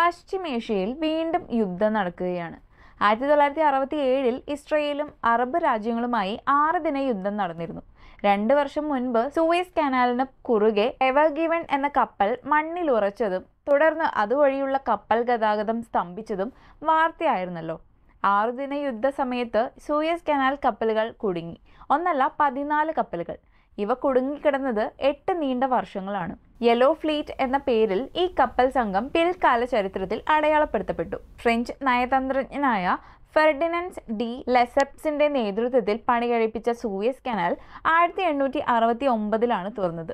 പശ്ചിമേഷ്യയിൽ വീണ്ടും യുദ്ധം നടക്കുകയാണ് ആയിരത്തി തൊള്ളായിരത്തി അറുപത്തി ഏഴിൽ ഇസ്രയേലും അറബ് രാജ്യങ്ങളുമായി ആറ് ദിന യുദ്ധം നടന്നിരുന്നു രണ്ട് വർഷം മുൻപ് സൂയസ് കനാലിന് കുറുകെ എവർഗിവൺ എന്ന കപ്പൽ മണ്ണിൽ ഉറച്ചതും തുടർന്ന് അതുവഴിയുള്ള കപ്പൽ ഗതാഗതം സ്തംഭിച്ചതും വാർത്തയായിരുന്നല്ലോ ദിന യുദ്ധ സമയത്ത് സൂയസ് കനാൽ കപ്പലുകൾ കുടുങ്ങി ഒന്നല്ല പതിനാല് കപ്പലുകൾ ഇവ കുടുങ്ങിക്കിടന്നത് എട്ട് നീണ്ട വർഷങ്ങളാണ് യെല്ലോ ഫ്ലീറ്റ് എന്ന പേരിൽ ഈ കപ്പൽ സംഘം പിൽക്കാല ചരിത്രത്തിൽ അടയാളപ്പെടുത്തപ്പെട്ടു ഫ്രഞ്ച് നയതന്ത്രജ്ഞനായ ഫെർഡിനൻസ് ഡി ലെസെപ്സിന്റെ നേതൃത്വത്തിൽ പണികഴിപ്പിച്ച സൂയസ് കനാൽ ആയിരത്തി എണ്ണൂറ്റി അറുപത്തി ഒമ്പതിലാണ് തുറന്നത്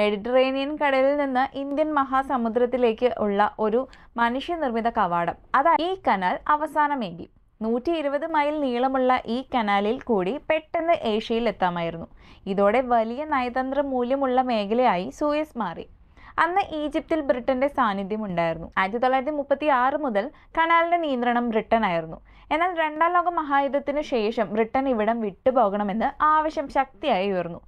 മെഡിറ്ററേനിയൻ കടലിൽ നിന്ന് ഇന്ത്യൻ മഹാസമുദ്രത്തിലേക്ക് ഉള്ള ഒരു മനുഷ്യനിർമ്മിത കവാടം അതായത് ഈ കനാൽ അവസാനമേകി നൂറ്റി ഇരുപത് മൈൽ നീളമുള്ള ഈ കനാലിൽ കൂടി പെട്ടെന്ന് ഏഷ്യയിൽ എത്താമായിരുന്നു ഇതോടെ വലിയ നയതന്ത്ര മൂല്യമുള്ള മേഖലയായി സൂയസ് മാറി അന്ന് ഈജിപ്തിൽ ബ്രിട്ടന്റെ സാന്നിധ്യം ഉണ്ടായിരുന്നു ആയിരത്തി തൊള്ളായിരത്തി മുപ്പത്തി ആറ് മുതൽ കനാലിന്റെ നിയന്ത്രണം ബ്രിട്ടനായിരുന്നു എന്നാൽ രണ്ടാം ലോക മഹായുദ്ധത്തിനു ശേഷം ബ്രിട്ടൻ ഇവിടം വിട്ടുപോകണമെന്ന് ആവശ്യം ശക്തിയായി ഉയർന്നു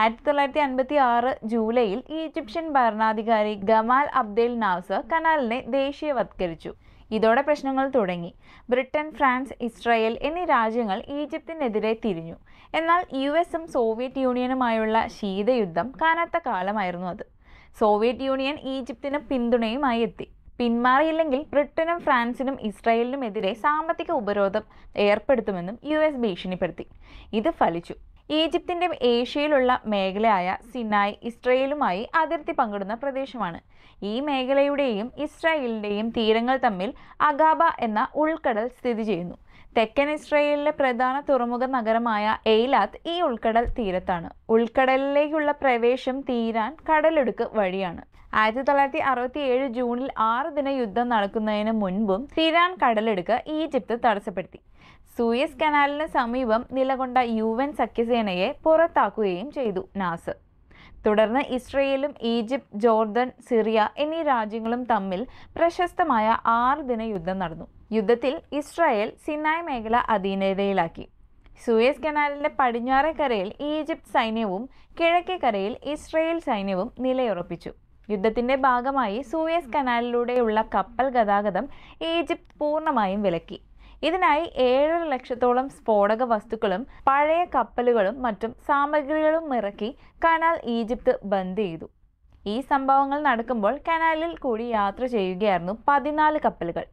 ആയിരത്തി തൊള്ളായിരത്തി അൻപത്തി ആറ് ജൂലൈയിൽ ഈജിപ്ഷ്യൻ ഭരണാധികാരി ഗമാൽ അബ്ദേൽ നാസർ കനാലിനെ ദേശീയവത്കരിച്ചു ഇതോടെ പ്രശ്നങ്ങൾ തുടങ്ങി ബ്രിട്ടൻ ഫ്രാൻസ് ഇസ്രായേൽ എന്നീ രാജ്യങ്ങൾ ഈജിപ്തിനെതിരെ തിരിഞ്ഞു എന്നാൽ യു എസും സോവിയറ്റ് യൂണിയനുമായുള്ള ശീതയുദ്ധം കാനാത്ത കാലമായിരുന്നു അത് സോവിയറ്റ് യൂണിയൻ ഈജിപ്തിന് പിന്തുണയുമായി എത്തി പിന്മാറിയില്ലെങ്കിൽ ബ്രിട്ടനും ഫ്രാൻസിനും എതിരെ സാമ്പത്തിക ഉപരോധം ഏർപ്പെടുത്തുമെന്നും യു എസ് ഭീഷണിപ്പെടുത്തി ഇത് ഫലിച്ചു ഈജിപ്തിൻ്റെ ഏഷ്യയിലുള്ള മേഖലയായ സിനായ് ഇസ്രയേലുമായി അതിർത്തി പങ്കിടുന്ന പ്രദേശമാണ് ഈ മേഖലയുടെയും ഇസ്രായേലിൻ്റെയും തീരങ്ങൾ തമ്മിൽ അഗാബ എന്ന ഉൾക്കടൽ സ്ഥിതി ചെയ്യുന്നു തെക്കൻ ഇസ്രയേലിലെ പ്രധാന തുറമുഖ നഗരമായ എയ്ലാത്ത് ഈ ഉൾക്കടൽ തീരത്താണ് ഉൾക്കടലിലേക്കുള്ള പ്രവേശം തീരാൻ കടലെടുക്ക് വഴിയാണ് ആയിരത്തി തൊള്ളായിരത്തി അറുപത്തി ഏഴ് ജൂണിൽ ആറ് ദിന യുദ്ധം നടക്കുന്നതിന് മുൻപും തീരാൻ കടലെടുക്ക് ഈജിപ്ത് തടസ്സപ്പെടുത്തി സൂയസ് കനാലിന് സമീപം നിലകൊണ്ട യു എൻ സഖ്യസേനയെ പുറത്താക്കുകയും ചെയ്തു നാസ് തുടർന്ന് ഇസ്രയേലും ഈജിപ്ത് ജോർദൻ സിറിയ എന്നീ രാജ്യങ്ങളും തമ്മിൽ പ്രശസ്തമായ ആറ് ദിന യുദ്ധം നടന്നു യുദ്ധത്തിൽ ഇസ്രായേൽ സിനായ് മേഖല അധീനതയിലാക്കി സൂയസ് കനാലിൻ്റെ പടിഞ്ഞാറേക്കരയിൽ ഈജിപ്ത് സൈന്യവും കിഴക്കേക്കരയിൽ ഇസ്രായേൽ ഇസ്രയേൽ സൈന്യവും നിലയുറപ്പിച്ചു യുദ്ധത്തിന്റെ ഭാഗമായി സൂയസ് കനാലിലൂടെയുള്ള കപ്പൽ ഗതാഗതം ഈജിപ്ത് പൂർണ്ണമായും വിലക്കി ഇതിനായി ഏഴര ലക്ഷത്തോളം സ്ഫോടക വസ്തുക്കളും പഴയ കപ്പലുകളും മറ്റും സാമഗ്രികളും ഇറക്കി കനാൽ ഈജിപ്ത് ബന്ദ് ചെയ്തു ഈ സംഭവങ്ങൾ നടക്കുമ്പോൾ കനാലിൽ കൂടി യാത്ര ചെയ്യുകയായിരുന്നു പതിനാല് കപ്പലുകൾ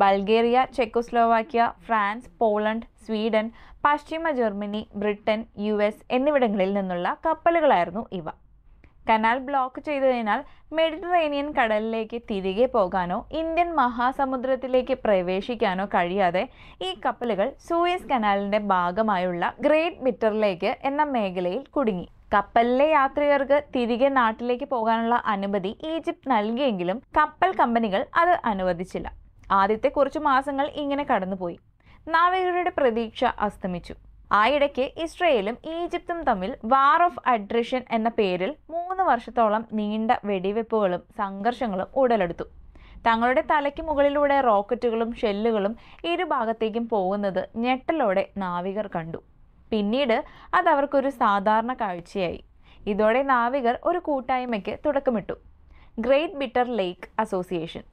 Bulgaria Czechoslovakia France Poland Sweden പശ്ചിമ ജർമ്മനി ബ്രിട്ടൻ യു എന്നിവിടങ്ങളിൽ നിന്നുള്ള കപ്പലുകളായിരുന്നു ഇവ കനാൽ ബ്ലോക്ക് ചെയ്തതിനാൽ മെഡിറ്ററേനിയൻ കടലിലേക്ക് തിരികെ പോകാനോ ഇന്ത്യൻ മഹാസമുദ്രത്തിലേക്ക് പ്രവേശിക്കാനോ കഴിയാതെ ഈ കപ്പലുകൾ സൂയസ് കനാലിൻ്റെ ഭാഗമായുള്ള ഗ്രേറ്റ് ബിറ്ററിലേക്ക് എന്ന മേഖലയിൽ കുടുങ്ങി കപ്പലിലെ യാത്രികർക്ക് തിരികെ നാട്ടിലേക്ക് പോകാനുള്ള അനുമതി ഈജിപ്ത് നൽകിയെങ്കിലും കപ്പൽ കമ്പനികൾ അത് അനുവദിച്ചില്ല ആദ്യത്തെ കുറച്ച് മാസങ്ങൾ ഇങ്ങനെ കടന്നുപോയി നാവികരുടെ പ്രതീക്ഷ അസ്തമിച്ചു ആ ഇടയ്ക്ക് ഇസ്രയേലും ഈജിപ്തും തമ്മിൽ വാർ ഓഫ് അഡ്രിഷൻ എന്ന പേരിൽ മൂന്ന് വർഷത്തോളം നീണ്ട വെടിവെപ്പുകളും സംഘർഷങ്ങളും ഉടലെടുത്തു തങ്ങളുടെ തലയ്ക്ക് മുകളിലൂടെ റോക്കറ്റുകളും ഷെല്ലുകളും ഇരുഭാഗത്തേക്കും പോകുന്നത് ഞെട്ടലോടെ നാവികർ കണ്ടു പിന്നീട് അത് അവർക്കൊരു സാധാരണ കാഴ്ചയായി ഇതോടെ നാവികർ ഒരു കൂട്ടായ്മയ്ക്ക് തുടക്കമിട്ടു ഗ്രേറ്റ് ബിറ്റർ ലേക്ക് അസോസിയേഷൻ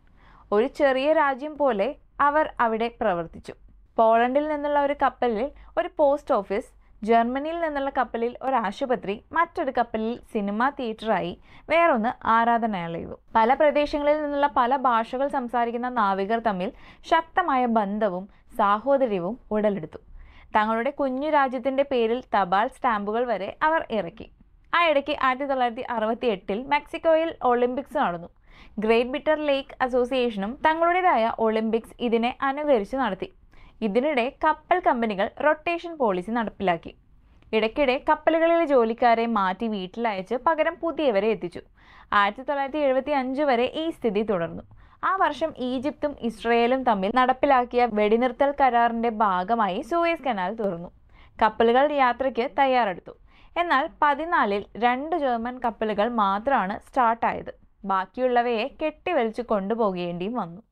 ഒരു ചെറിയ രാജ്യം പോലെ അവർ അവിടെ പ്രവർത്തിച്ചു പോളണ്ടിൽ നിന്നുള്ള ഒരു കപ്പലിൽ ഒരു പോസ്റ്റ് ഓഫീസ് ജർമ്മനിയിൽ നിന്നുള്ള കപ്പലിൽ ഒരു ആശുപത്രി മറ്റൊരു കപ്പലിൽ സിനിമാ തിയേറ്ററായി വേറൊന്ന് ആരാധനാലയവും പല പ്രദേശങ്ങളിൽ നിന്നുള്ള പല ഭാഷകൾ സംസാരിക്കുന്ന നാവികർ തമ്മിൽ ശക്തമായ ബന്ധവും സാഹോദര്യവും ഉടലെടുത്തു തങ്ങളുടെ കുഞ്ഞു രാജ്യത്തിൻ്റെ പേരിൽ തപാൽ സ്റ്റാമ്പുകൾ വരെ അവർ ഇറക്കി ആ ഇടയ്ക്ക് ആയിരത്തി തൊള്ളായിരത്തി അറുപത്തി എട്ടിൽ മെക്സിക്കോയിൽ ഒളിമ്പിക്സ് നടന്നു ഗ്രേറ്റ് ബിറ്റർ ലേക്ക് അസോസിയേഷനും തങ്ങളുടേതായ ഒളിമ്പിക്സ് ഇതിനെ അനുകരിച്ച് നടത്തി ഇതിനിടെ കപ്പൽ കമ്പനികൾ റൊട്ടേഷൻ പോളിസി നടപ്പിലാക്കി ഇടയ്ക്കിടെ കപ്പലുകളിലെ ജോലിക്കാരെ മാറ്റി വീട്ടിലയച്ച് പകരം പുതിയവരെ എത്തിച്ചു ആയിരത്തി തൊള്ളായിരത്തി എഴുപത്തി അഞ്ച് വരെ ഈ സ്ഥിതി തുടർന്നു ആ വർഷം ഈജിപ്തും ഇസ്രയേലും തമ്മിൽ നടപ്പിലാക്കിയ വെടിനിർത്തൽ കരാറിന്റെ ഭാഗമായി സൂയസ് കനാൽ തുറന്നു കപ്പലുകൾ യാത്രയ്ക്ക് തയ്യാറെടുത്തു എന്നാൽ പതിനാലിൽ രണ്ട് ജർമ്മൻ കപ്പലുകൾ മാത്രമാണ് സ്റ്റാർട്ടായത് ബാക്കിയുള്ളവയെ കെട്ടിവലിച്ചു കൊണ്ടുപോകേണ്ടിയും വന്നു